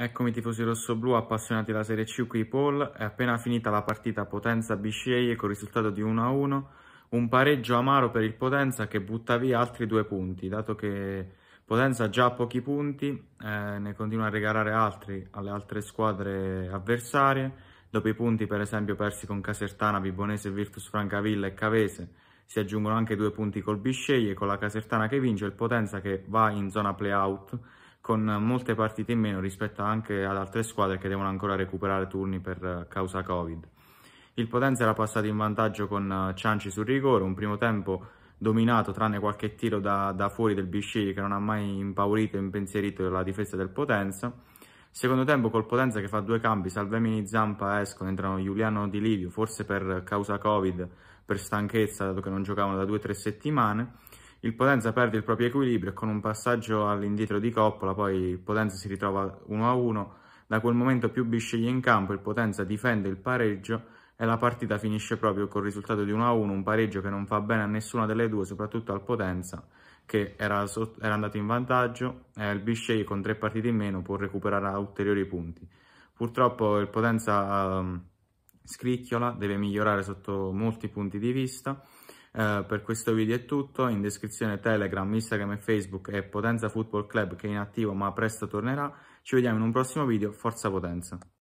Eccomi tifosi rossoblù appassionati della Serie C qui Paul, è appena finita la partita Potenza Bisceglie con il risultato di 1-1, un pareggio amaro per il Potenza che butta via altri due punti, dato che Potenza già ha pochi punti, eh, ne continua a regalare altri alle altre squadre avversarie, dopo i punti per esempio persi con Casertana, Vibonese, Virtus Francavilla e Cavese, si aggiungono anche due punti col Bisceglie, con la Casertana che vince il Potenza che va in zona play-out, con molte partite in meno rispetto anche ad altre squadre che devono ancora recuperare turni per causa Covid. Il Potenza era passato in vantaggio con eh, Cianci sul rigore, un primo tempo dominato tranne qualche tiro da, da fuori del Bisciri che non ha mai impaurito e impensierito la difesa del Potenza. Secondo tempo col Potenza che fa due cambi, Salvemini Zampa escono, entrano Giuliano Di Livio, forse per causa Covid, per stanchezza, dato che non giocavano da due o tre settimane. Il Potenza perde il proprio equilibrio e con un passaggio all'indietro di Coppola poi il Potenza si ritrova 1-1. Da quel momento più Bi in campo, il Potenza difende il pareggio e la partita finisce proprio col risultato di 1-1, un pareggio che non fa bene a nessuna delle due, soprattutto al Potenza che era, era andato in vantaggio e il Bisceglie con tre partite in meno può recuperare ulteriori punti. Purtroppo il Potenza um, scricchiola, deve migliorare sotto molti punti di vista eh, per questo video è tutto, in descrizione Telegram, Instagram e Facebook è Potenza Football Club che è inattivo ma presto tornerà. Ci vediamo in un prossimo video, forza Potenza!